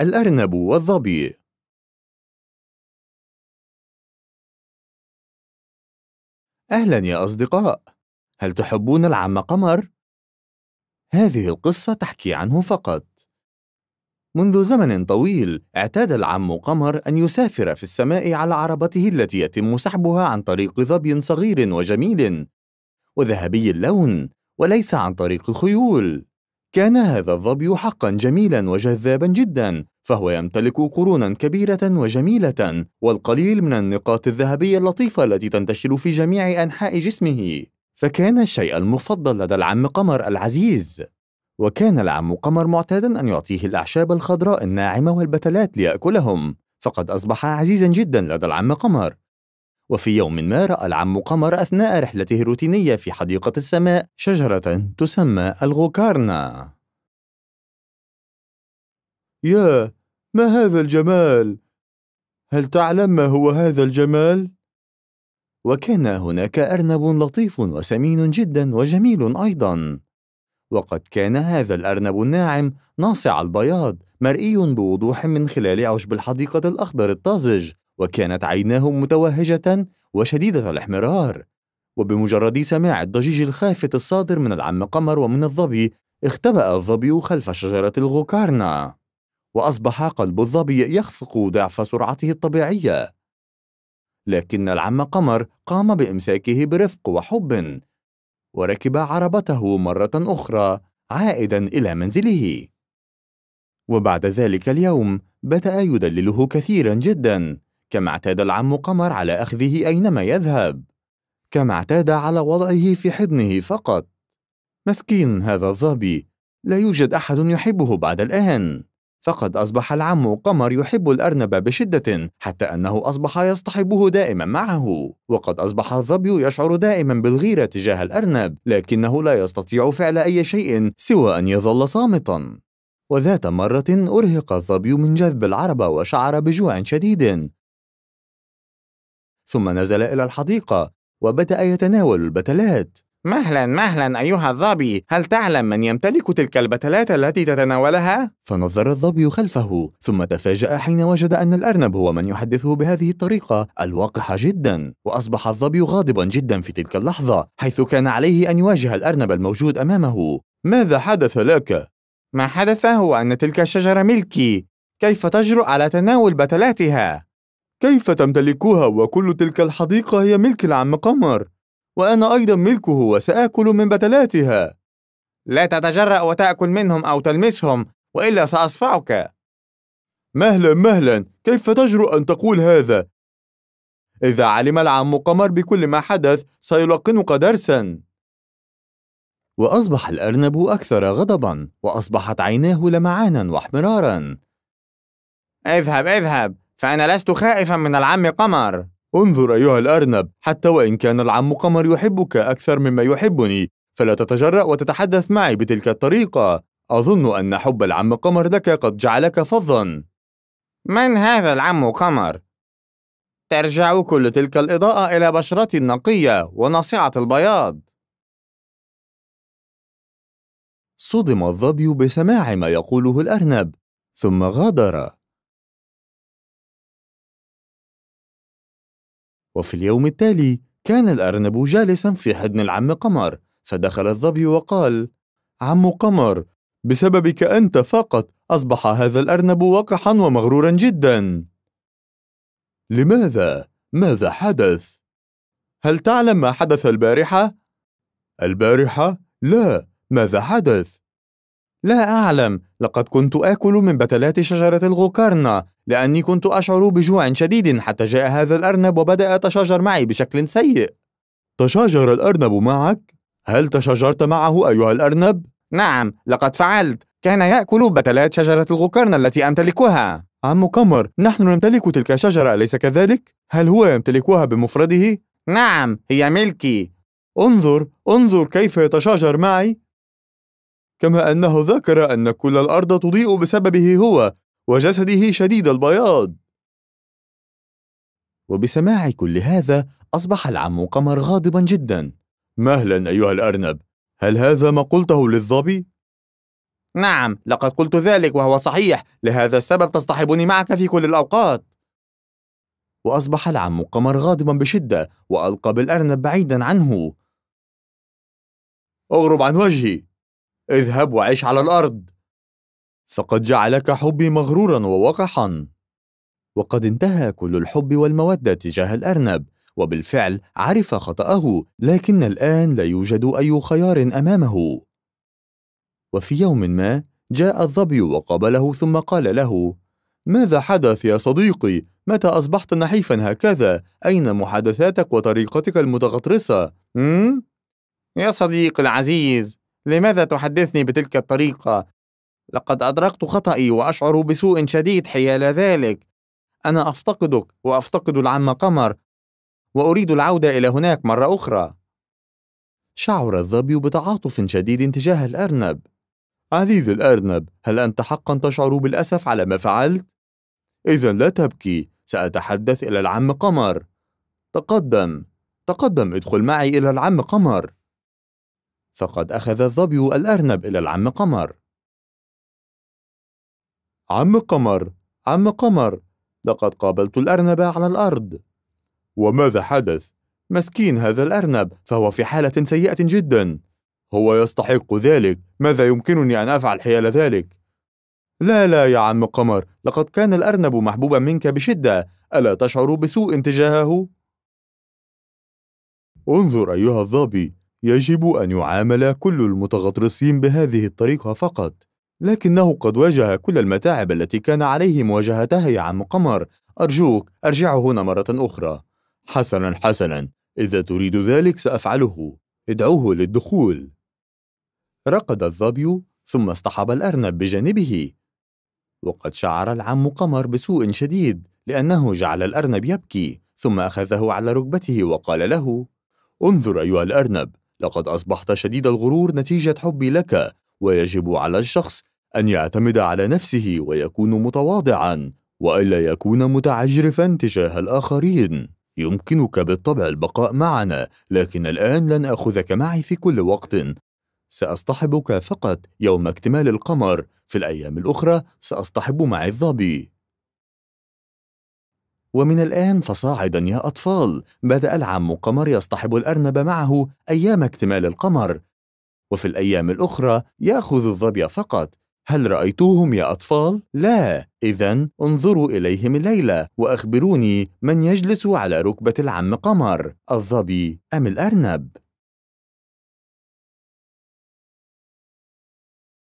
الأرنب والظبي أهلا يا أصدقاء هل تحبون العم قمر؟ هذه القصة تحكي عنه فقط منذ زمن طويل اعتاد العم قمر أن يسافر في السماء على عربته التي يتم سحبها عن طريق ظبي صغير وجميل وذهبي اللون وليس عن طريق خيول كان هذا الظبي حقا جميلا وجذابا جدا فهو يمتلك قرونا كبيرة وجميلة والقليل من النقاط الذهبية اللطيفة التي تنتشر في جميع أنحاء جسمه فكان الشيء المفضل لدى العم قمر العزيز وكان العم قمر معتادا أن يعطيه الأعشاب الخضراء الناعمة والبتلات ليأكلهم فقد أصبح عزيزا جدا لدى العم قمر وفي يوم ما رأى العم قمر أثناء رحلته الروتينية في حديقة السماء شجرة تسمى الغوكارنا يا ما هذا الجمال هل تعلم ما هو هذا الجمال وكان هناك ارنب لطيف وسمين جدا وجميل ايضا وقد كان هذا الارنب الناعم ناصع البياض مرئي بوضوح من خلال عشب الحديقه الاخضر الطازج وكانت عيناه متوهجة وشديدة الاحمرار وبمجرد سماع الضجيج الخافت الصادر من العم قمر ومن الظبي اختبأ الظبي خلف شجرة الغوكارنا وأصبح قلب الظبي يخفق ضعف سرعته الطبيعية لكن العم قمر قام بإمساكه برفق وحب وركب عربته مرة أخرى عائدا إلى منزله وبعد ذلك اليوم بدأ يدلله كثيرا جدا كما اعتاد العم قمر على أخذه أينما يذهب كما اعتاد على وضعه في حضنه فقط مسكين هذا الظبي لا يوجد أحد يحبه بعد الآن فقد أصبح العم قمر يحب الأرنب بشدة حتى أنه أصبح يصطحبه دائما معه وقد أصبح الظبي يشعر دائما بالغيرة تجاه الأرنب لكنه لا يستطيع فعل أي شيء سوى أن يظل صامتا وذات مرة أرهق الظبي من جذب العربة وشعر بجوع شديد ثم نزل إلى الحديقة وبدأ يتناول البتلات مهلا مهلا أيها الظبي هل تعلم من يمتلك تلك البتلات التي تتناولها؟ فنظر الظبي خلفه ثم تفاجأ حين وجد أن الأرنب هو من يحدثه بهذه الطريقة الواقحة جدا وأصبح الظبي غاضبا جدا في تلك اللحظة حيث كان عليه أن يواجه الأرنب الموجود أمامه ماذا حدث لك؟ ما حدث هو أن تلك الشجرة ملكي كيف تجرؤ على تناول بتلاتها؟ كيف تمتلكها وكل تلك الحديقة هي ملك العم قمر وأنا أيضا ملكه وسآكل من بتلاتها لا تتجرأ وتأكل منهم أو تلمسهم وإلا سأصفعك مهلا مهلا كيف تجرؤ أن تقول هذا؟ إذا علم العم قمر بكل ما حدث سيلقنك درسا وأصبح الأرنب أكثر غضبا وأصبحت عيناه لمعانا واحمرارا اذهب اذهب فأنا لست خائفا من العم قمر انظر أيها الأرنب حتى وإن كان العم قمر يحبك أكثر مما يحبني فلا تتجرأ وتتحدث معي بتلك الطريقة أظن أن حب العم قمر لك قد جعلك فظا من هذا العم قمر؟ ترجع كل تلك الإضاءة إلى بشرتي النقية وناصعة البياض صدم الظبي بسماع ما يقوله الأرنب ثم غادر وفي اليوم التالي كان الأرنب جالسا في حضن العم قمر فدخل الظبي وقال عم قمر بسببك أنت فقط أصبح هذا الأرنب وقحا ومغرورا جدا لماذا؟ ماذا حدث؟ هل تعلم ما حدث البارحة؟ البارحة؟ لا ماذا حدث؟ لا أعلم لقد كنت آكل من بتلات شجرة الغوكارنا لأني كنت أشعر بجوع شديد حتى جاء هذا الأرنب وبدأ يتشاجر معي بشكل سيء تشاجر الأرنب معك؟ هل تشاجرت معه أيها الأرنب؟ نعم لقد فعلت كان يأكل بتلات شجرة الغوكرنة التي أمتلكها عم قمر نحن نمتلك تلك الشجرة أليس كذلك؟ هل هو يمتلكها بمفرده؟ نعم هي ملكي انظر انظر كيف يتشاجر معي كما أنه ذكر أن كل الأرض تضيء بسببه هو وجسده شديد البياض وبسماع كل هذا أصبح العم قمر غاضبا جدا مهلا أيها الأرنب هل هذا ما قلته للظبي؟ نعم لقد قلت ذلك وهو صحيح لهذا السبب تصطحبني معك في كل الأوقات وأصبح العم قمر غاضبا بشدة وألقى بالأرنب بعيدا عنه اغرب عن وجهي اذهب وعيش على الأرض فقد جعلك حبي مغرورا ووقحا وقد انتهى كل الحب والمودة تجاه الأرنب وبالفعل عرف خطأه لكن الآن لا يوجد أي خيار أمامه وفي يوم ما جاء الظبي وقابله ثم قال له ماذا حدث يا صديقي؟ متى أصبحت نحيفا هكذا؟ أين محادثاتك وطريقتك المتغطرسة؟ أمم؟ يا صديقي العزيز لماذا تحدثني بتلك الطريقة؟ لقد أدركت خطأي وأشعر بسوء شديد حيال ذلك أنا أفتقدك وأفتقد العم قمر وأريد العودة إلى هناك مرة أخرى شعر الظبي بتعاطف شديد تجاه الأرنب عزيزي الأرنب هل أنت حقا تشعر بالأسف على ما فعلت؟ إذا لا تبكي سأتحدث إلى العم قمر تقدم تقدم ادخل معي إلى العم قمر فقد أخذ الظبي الأرنب إلى العم قمر عم قمر عم قمر لقد قابلت الأرنب على الأرض وماذا حدث؟ مسكين هذا الأرنب فهو في حالة سيئة جدا هو يستحق ذلك ماذا يمكنني أن أفعل حيال ذلك؟ لا لا يا عم قمر لقد كان الأرنب محبوبا منك بشدة ألا تشعر بسوء تجاهه؟ انظر أيها الظبي يجب أن يعامل كل المتغطرسين بهذه الطريقة فقط لكنه قد واجه كل المتاعب التي كان عليه مواجهتها يا عم قمر أرجوك أرجعه هنا مرة أخرى حسنا حسنا إذا تريد ذلك سأفعله ادعوه للدخول رقد الظبي ثم اصطحب الأرنب بجانبه وقد شعر العم قمر بسوء شديد لأنه جعل الأرنب يبكي ثم أخذه على ركبته وقال له انظر أيها الأرنب لقد أصبحت شديد الغرور نتيجة حبي لك ويجب على الشخص أن يعتمد على نفسه ويكون متواضعًا وألا يكون متعجرفًا تجاه الآخرين. يمكنك بالطبع البقاء معنا، لكن الآن لن آخذك معي في كل وقت. سأصطحبك فقط يوم اكتمال القمر، في الأيام الأخرى سأصطحب معي الظبي. ومن الآن فصاعدا يا أطفال، بدأ العم قمر يصطحب الأرنب معه أيام اكتمال القمر، وفي الأيام الأخرى يأخذ الظبي فقط هل رأيتوهم يا أطفال؟ لا، إذا انظروا إليهم الليلة وأخبروني من يجلس على ركبة العم قمر، الظبي أم الأرنب؟